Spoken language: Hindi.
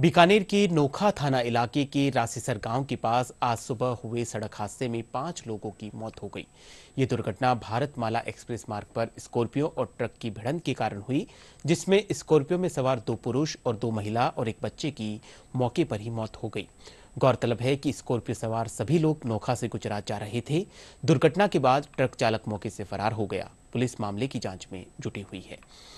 बीकानेर के नोखा थाना इलाके के रासीसर गांव के पास आज सुबह हुए सड़क हादसे में पांच लोगों की मौत हो गई ये दुर्घटना भारतमाला एक्सप्रेस मार्ग पर स्कॉर्पियो और ट्रक की भिड़ंत के कारण हुई जिसमें स्कॉर्पियो में सवार दो पुरुष और दो महिला और एक बच्चे की मौके पर ही मौत हो गई गौरतलब है कि स्कॉर्पियो सवार सभी लोग नोखा से गुजरात जा रहे थे दुर्घटना के बाद ट्रक चालक मौके से फरार हो गया पुलिस मामले की जांच में जुटी हुई है